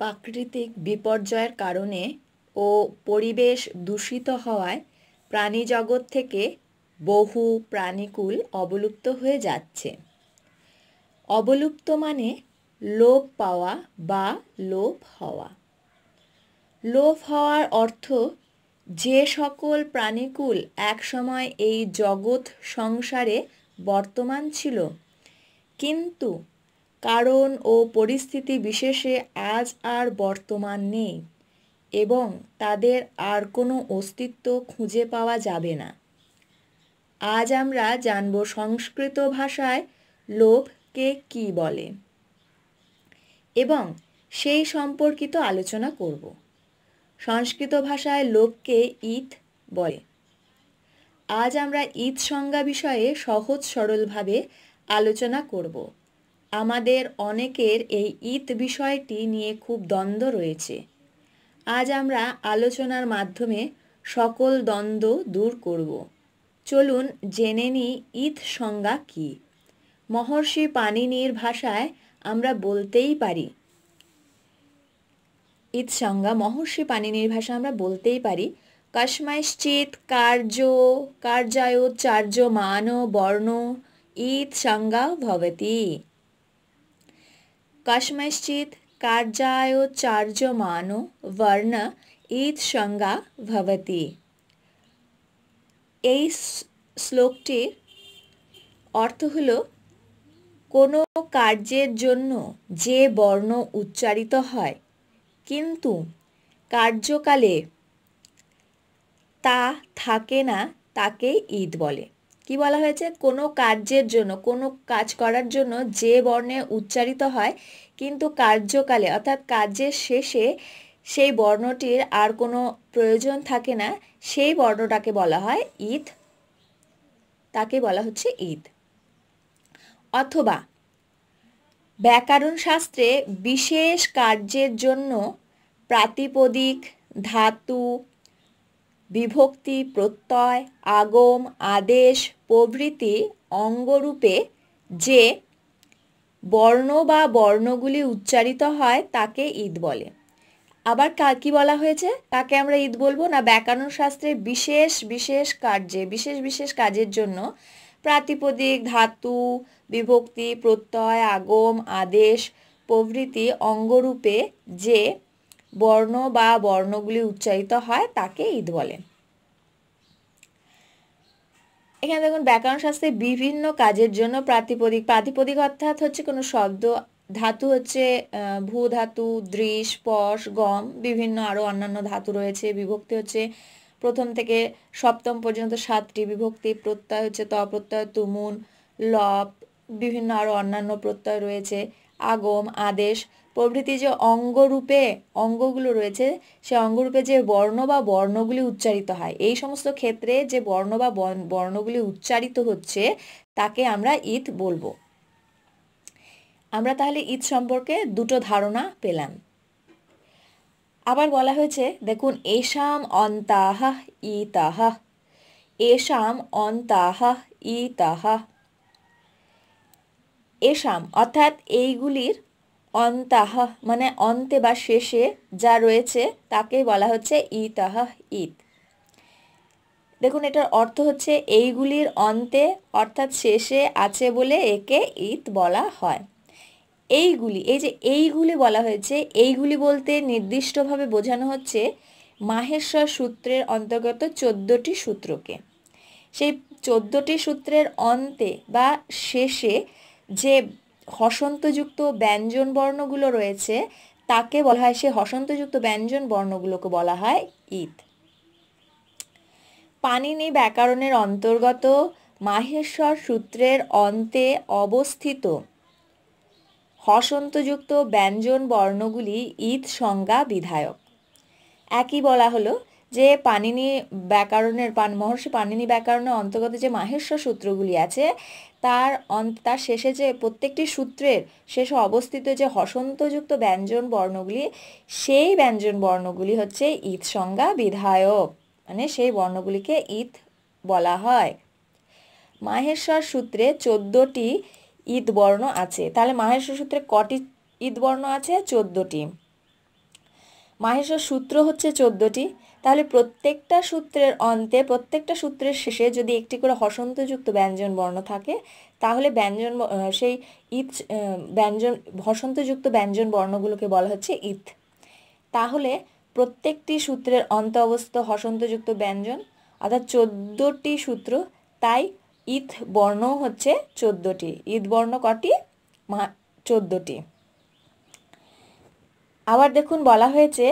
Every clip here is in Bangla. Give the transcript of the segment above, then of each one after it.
প্রাকৃতিক বিপর্যয়ের কারণে ও পরিবেশ দূষিত হওয়ায় প্রাণীজগৎ থেকে বহু প্রাণীকুল অবলুপ্ত হয়ে যাচ্ছে অবলুপ্ত মানে লোপ পাওয়া বা লোপ হওয়া লোপ হওয়ার অর্থ যে সকল প্রাণীকুল একসময় এই জগৎ সংসারে বর্তমান ছিল কিন্তু কারণ ও পরিস্থিতি বিশেষে আজ আর বর্তমান নেই এবং তাদের আর কোনো অস্তিত্ব খুঁজে পাওয়া যাবে না আজ আমরা জানব সংস্কৃত ভাষায় লোভকে কি বলে এবং সেই সম্পর্কিত আলোচনা করব সংস্কৃত ভাষায় লোভকে ঈদ বলে আজ আমরা ঈদ সংজ্ঞা বিষয়ে সহজ সরলভাবে আলোচনা করব আমাদের অনেকের এই ঈদ বিষয়টি নিয়ে খুব দ্বন্দ্ব রয়েছে আজ আমরা আলোচনার মাধ্যমে সকল দ্বন্দ্ব দূর করব চলুন জেনে নিই ঈদ সংজ্ঞা কী মহর্ষি পানিনির ভাষায় আমরা বলতেই পারি ঈদ সংজ্ঞা মহর্ষি পানিনির ভাষা আমরা বলতেই পারি কাশ্মাইশ্চিত কার্য কার্যায়োচ্চার্য মান বর্ণ ঈদ সংজ্ঞা ভবতী कस्मश्चित् বর্ণ ঈদ সংজ্ঞা ভবতি এই শ্লোকটির অর্থ হল কোনো কার্যের জন্য যে বর্ণ উচ্চারিত হয় কিন্তু কার্যকালে তা থাকে না তাকে ঈদ বলে কি বলা হয়েছে কোনো কার্যের জন্য কোনো কাজ করার জন্য যে বর্ণে উচ্চারিত হয় কিন্তু কার্যকালে অর্থাৎ কাজের শেষে সেই বর্ণটির আর কোনো প্রয়োজন থাকে না সেই বর্ণটাকে বলা হয় ঈদ তাকে বলা হচ্ছে ঈদ অথবা ব্যাকরণ শাস্ত্রে বিশেষ কার্যের জন্য প্রাতিপদিক ধাতু বিভক্তি প্রত্যয় আগম আদেশ প্রভৃতি অঙ্গরূপে যে বর্ণ বা বর্ণগুলি উচ্চারিত হয় তাকে ঈদ বলে আবার কি বলা হয়েছে তাকে আমরা ঈদ বলবো না ব্যাকরণ শাস্ত্রে বিশেষ বিশেষ কার্যে বিশেষ বিশেষ কাজের জন্য প্রাতিপদিক ধাতু বিভক্তি প্রত্যয় আগম আদেশ প্রভৃতি অঙ্গরূপে যে বর্ণ বা বর্ণগুলি উচ্চারিত হয় তাকে ঈদ বলে এখানে দেখুন ব্যাকরণ শাস্ত্রে বিভিন্ন কাজের জন্য প্রাতিপদিক প্রাতিপদিক অর্থাৎ হচ্ছে কোনো শব্দ ধাতু হচ্ছে ভূ ধাতু দৃশ পশ গম বিভিন্ন আরও অন্যান্য ধাতু রয়েছে বিভক্তি হচ্ছে প্রথম থেকে সপ্তম পর্যন্ত সাতটি বিভক্তি প্রত্যয় হচ্ছে তপ্রত্যয় তুমুন লপ বিভিন্ন আরও অন্যান্য প্রত্যয় রয়েছে আগম আদেশ প্রভৃতি যে অঙ্গরূপে অঙ্গগুলো রয়েছে সে অঙ্গরূপে যে বর্ণ বা বর্ণগুলি উচ্চারিত হয় এই সমস্ত ক্ষেত্রে যে বর্ণ বা বর্ণগুলি উচ্চারিত হচ্ছে তাকে আমরা ঈদ বলবো আমরা তাহলে ঈদ সম্পর্কে দুটো ধারণা পেলাম আবার বলা হয়েছে দেখুন এশাম অন্তাহ ইতাহ এশাম অন্তাহ ইতাহ এশাম অর্থাৎ এইগুলির অন্তাহ মানে অন্তে বা শেষে যা রয়েছে তাকে বলা হচ্ছে ইতাহ ঈদ দেখুন এটার অর্থ হচ্ছে এইগুলির অন্তে অর্থাৎ শেষে আছে বলে একে ঈদ বলা হয় এইগুলি এই যে এইগুলি বলা হয়েছে এইগুলি বলতে নির্দিষ্টভাবে বোঝানো হচ্ছে মাহেশ্বর সূত্রের অন্তর্গত চোদ্দোটি সূত্রকে সেই চোদ্দোটি সূত্রের অন্তে বা শেষে যে হসন্তযুক্ত ব্যঞ্জন বর্ণগুলো রয়েছে তাকে বলা হয় সে হসন্তযুক্ত ব্যঞ্জন বর্ণগুলোকে বলা হয় ঈদ পানিনি ব্যাকরণের অন্তর্গত মাহেশ্বর সূত্রের অন্তে অবস্থিত হসন্তযুক্ত ব্যঞ্জন বর্ণগুলি ঈদ সংজ্ঞা বিধায়ক একই বলা হলো যে পানিনি ব্যাকরণের পান মহর্ষি পানিনি ব্যাকরণের অন্তর্গত যে মাহেশ্বর সূত্রগুলি আছে তার তার শেষে যে প্রত্যেকটি সূত্রের শেষে অবস্থিত যে হসন্তযুক্ত ব্যঞ্জন বর্ণগুলি সেই ব্যঞ্জন বর্ণগুলি হচ্ছে ঈদ সংজ্ঞা বিধায়ক মানে সেই বর্ণগুলিকে ঈদ বলা হয় মাহেশ্বর সূত্রে চোদ্দোটি ঈদ বর্ণ আছে তাহলে মাহেশ্বর সূত্রে কটি ঈদ বর্ণ আছে চোদ্দোটি মাহেশ্বর সূত্র হচ্ছে চোদ্দোটি তাহলে প্রত্যেকটা সূত্রের অন্তে প্রত্যেকটা সূত্রের শেষে যদি একটি করে হসন্তযুক্ত ব্যঞ্জন বর্ণ থাকে তাহলে ব্যঞ্জন সেই ইত ব্যঞ্জন হসন্তযুক্ত ব্যঞ্জন বর্ণগুলোকে বলা হচ্ছে ইত তাহলে প্রত্যেকটি সূত্রের অন্ত অবস্থ হসন্তযুক্ত ব্যঞ্জন অর্থাৎ চোদ্দোটি সূত্র তাই ইত বর্ণ হচ্ছে চোদ্দোটি ঈদ বর্ণ কটি মা চোদ্দোটি আবার দেখুন বলা হয়েছে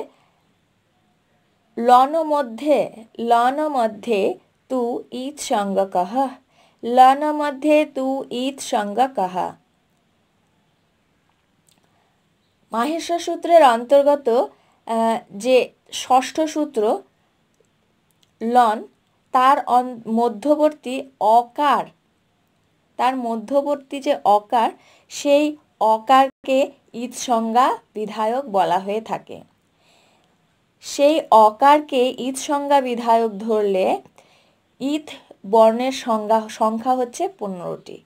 লন মধ্যে লন মধ্যে তু ঈদ সঙ্গকহ লন মধ্যে তু ঈদ সঙ্গকহ মাহেশ্বর সূত্রের অন্তর্গত যে ষষ্ঠ সূত্র লন তার মধ্যবর্তী অকার তার মধ্যবর্তী যে অকার সেই অকারকে ঈদ সংজ্ঞা বিধায়ক বলা হয়ে থাকে সেই অকারকে ঈদ সংজ্ঞা বিধায়ক ধরলে ঈদ বর্ণের সংজ্ঞা সংখ্যা হচ্ছে পনেরোটি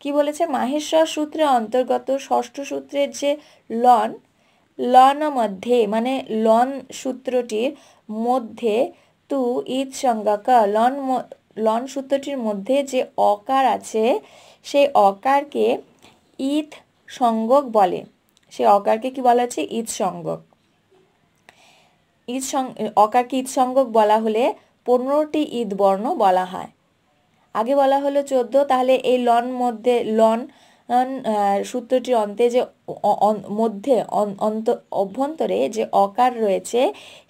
কি বলেছে মাহেশ্বর সূত্রে অন্তর্গত ষষ্ঠ সূত্রের যে লন লন মধ্যে মানে লন সূত্রটির মধ্যে তু ঈদ ক লন লন সূত্রটির মধ্যে যে অকার আছে সেই অকারকে ঈদ সংজ্ঞক বলে সেই অকারকে কি বলা হচ্ছে ঈদ সংজ্ঞক ঈদ অকাকে ঈদ সংখ্যক বলা হলে পনেরোটি ঈদ বর্ণ বলা হয় আগে বলা হলো চোদ্দো তাহলে এই লন মধ্যে লন সূত্রটির অন্তে যে মধ্যে অন্ত অভ্যন্তরে যে অকার রয়েছে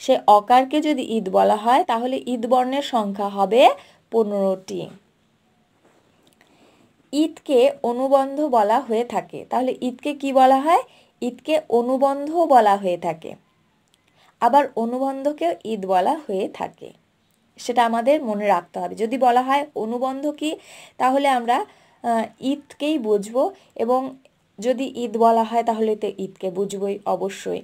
সে অকারকে যদি ঈদ বলা হয় তাহলে ঈদ বর্ণের সংখ্যা হবে পনেরোটি ঈদকে অনুবন্ধ বলা হয়ে থাকে তাহলে ঈদকে কি বলা হয় ঈদকে অনুবন্ধ বলা হয়ে থাকে আবার অনুবন্ধকেও ঈদ বলা হয়ে থাকে সেটা আমাদের মনে রাখতে হবে যদি বলা হয় অনুবন্ধ কি তাহলে আমরা ঈদকেই বুঝবো এবং যদি ঈদ বলা হয় তাহলে তো ঈদকে বুঝবই অবশ্যই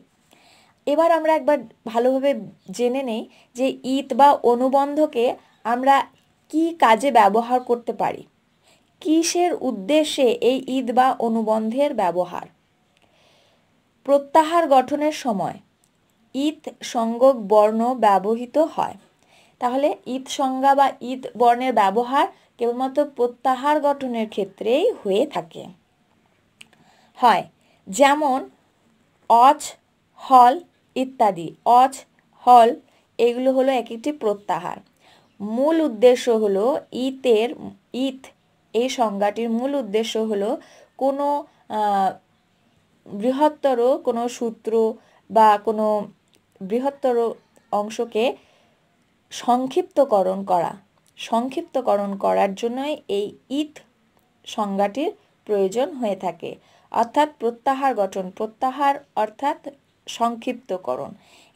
এবার আমরা একবার ভালোভাবে জেনে নেই যে ঈদ বা অনুবন্ধকে আমরা কি কাজে ব্যবহার করতে পারি কিসের উদ্দেশ্যে এই ঈদ বা অনুবন্ধের ব্যবহার প্রত্যাহার গঠনের সময় ঈদ সংজ্ঞক বর্ণ ব্যবহৃত হয় তাহলে ঈদ সংজ্ঞা বা ঈদ বর্ণের ব্যবহার কেবলমাত্র প্রত্যাহার গঠনের ক্ষেত্রেই হয়ে থাকে হয় যেমন অচ হল ইত্যাদি অচ হল এগুলো হলো এক একটি প্রত্যাহার মূল উদ্দেশ্য হলো ঈতের ঈদ এই সংজ্ঞাটির মূল উদ্দেশ্য হলো কোনো বৃহত্তর কোনো সূত্র বা কোনো বৃহত্তর অংশকে সংক্ষিপ্তকরণ করা সংক্ষিপ্তকরণ করার জন্যই এই ঈদ সংজ্ঞাটির প্রয়োজন হয়ে থাকে অর্থাৎ প্রত্যাহার গঠন প্রত্যাহার অর্থাৎ সংক্ষিপ্তকরণ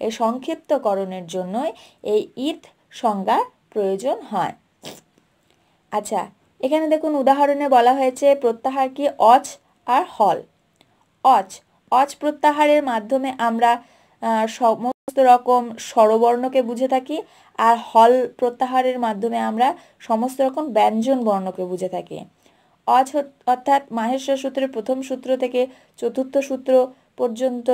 এই সংক্ষিপ্তকরণের জন্যই এই ঈদ সংজ্ঞা প্রয়োজন হয় আচ্ছা এখানে দেখুন উদাহরণে বলা হয়েছে প্রত্যাহার কি অচ আর হল অচ অচ প্রত্যাহারের মাধ্যমে আমরা সম সমস্ত রকম স্বরবর্ণকে বুঝে থাকি আর হল প্রত্যাহারের মাধ্যমে আমরা সমস্ত রকম ব্যঞ্জন বর্ণকে বুঝে থাকি অছ অর্থাৎ মাহেশ্বর সূত্রের প্রথম সূত্র থেকে চতুর্থ সূত্র পর্যন্ত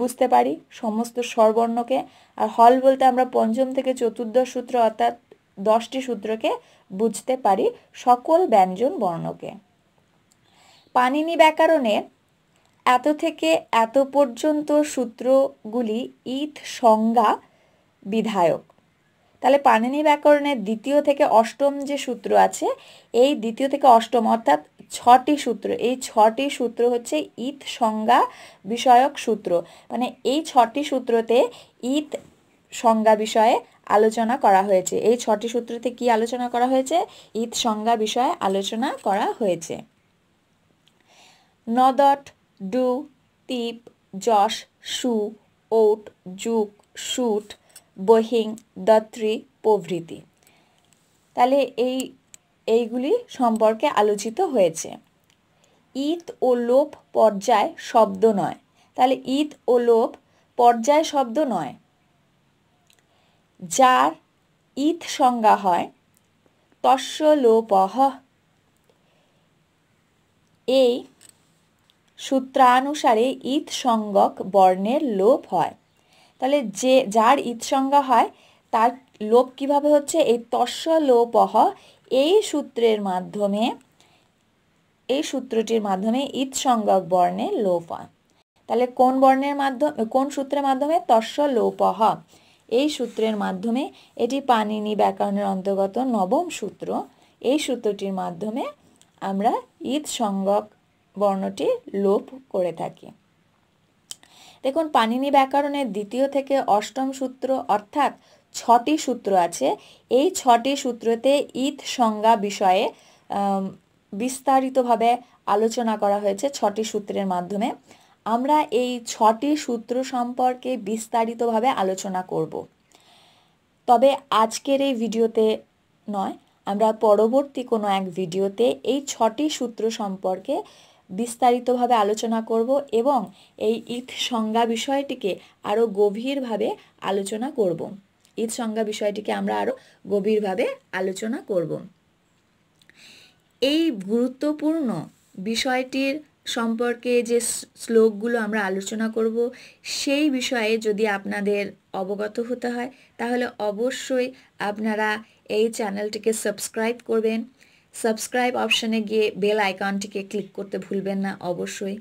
বুঝতে পারি সমস্ত স্বরবর্ণকে আর হল বলতে আমরা পঞ্চম থেকে চতুর্দশ সূত্র অর্থাৎ দশটি সূত্রকে বুঝতে পারি সকল ব্যঞ্জন বর্ণকে পানিনি ব্যাকরণের এত থেকে এত পর্যন্ত সূত্রগুলি ইথ সংজ্ঞা বিধায়ক তাহলে পানিনি ব্যাকরণের দ্বিতীয় থেকে অষ্টম যে সূত্র আছে এই দ্বিতীয় থেকে অষ্টম অর্থাৎ ছটি সূত্র এই ছটি সূত্র হচ্ছে ইত সংজ্ঞা বিষয়ক সূত্র মানে এই ছটি সূত্রতে ইত সংজ্ঞা বিষয়ে আলোচনা করা হয়েছে এই ছটি সূত্রতে কি আলোচনা করা হয়েছে ইত সংজ্ঞা বিষয়ে আলোচনা করা হয়েছে নদট ডু টিপ যশ সু ওট যুগ শুট বহিং দত্রি প্রভৃতি তাহলে এই এইগুলি সম্পর্কে আলোচিত হয়েছে ঈদ ও লোপ পর্যায় শব্দ নয় তাহলে ঈদ ও লোপ পর্যায় শব্দ নয় যার ঈদ সংজ্ঞা হয় তস্য লোপহ এই সূত্রানুসারে ঈদ সংজ্ঞক বর্ণের লোপ হয় তাহলে যে যার ঈদ সংজ্ঞা হয় তার লোপ কিভাবে হচ্ছে এই তস্ব লোপহ এই সূত্রের মাধ্যমে এই সূত্রটির মাধ্যমে ঈদ সংজ্ঞক বর্ণের লোপ হয় তাহলে কোন বর্ণের মাধ্যমে কোন সূত্রের মাধ্যমে তস্ব লোপহ এই সূত্রের মাধ্যমে এটি পানিনি ব্যাকরণের অন্তর্গত নবম সূত্র এই সূত্রটির মাধ্যমে আমরা ঈদ সংজ্ঞক বর্ণটি লোপ করে থাকি দেখুন পানিনি ব্যাকরণের দ্বিতীয় থেকে অষ্টম সূত্র অর্থাৎ ছটি সূত্র আছে এই ছটি সূত্রতে ঈদ সংজ্ঞা বিষয়ে বিস্তারিতভাবে আলোচনা করা হয়েছে ছটি সূত্রের মাধ্যমে আমরা এই ছটি সূত্র সম্পর্কে বিস্তারিতভাবে আলোচনা করব তবে আজকের এই ভিডিওতে নয় আমরা পরবর্তী কোনো এক ভিডিওতে এই ছটি সূত্র সম্পর্কে বিস্তারিতভাবে আলোচনা করব এবং এই ঈদ সংজ্ঞা বিষয়টিকে আরও গভীরভাবে আলোচনা করব ঈদ সংজ্ঞা বিষয়টিকে আমরা আরও গভীরভাবে আলোচনা করব এই গুরুত্বপূর্ণ বিষয়টির সম্পর্কে যে শ্লোকগুলো আমরা আলোচনা করব সেই বিষয়ে যদি আপনাদের অবগত হতে হয় তাহলে অবশ্যই আপনারা এই চ্যানেলটিকে সাবস্ক্রাইব করবেন সাবস্ক্রাইব অপশানে গিয়ে বেল আইকনটিকে ক্লিক করতে ভুলবেন না অবশ্যই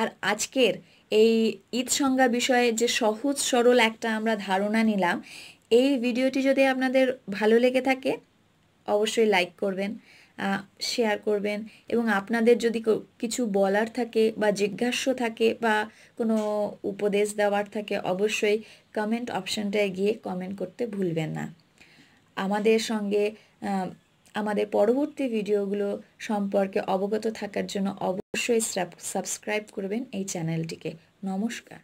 আর আজকের এই ঈদ সংজ্ঞা বিষয়ে যে সহজ সরল একটা আমরা ধারণা নিলাম এই ভিডিওটি যদি আপনাদের ভালো লেগে থাকে অবশ্যই লাইক করবেন শেয়ার করবেন এবং আপনাদের যদি কিছু বলার থাকে বা জিজ্ঞাস্য থাকে বা কোনো উপদেশ দেওয়ার থাকে অবশ্যই কমেন্ট অপশানটায় গিয়ে কমেন্ট করতে ভুলবেন না আমাদের সঙ্গে আমাদের পরবর্তী ভিডিওগুলো সম্পর্কে অবগত থাকার জন্য অবশ্যই সাবস্ক্রাইব করবেন এই চ্যানেলটিকে নমস্কার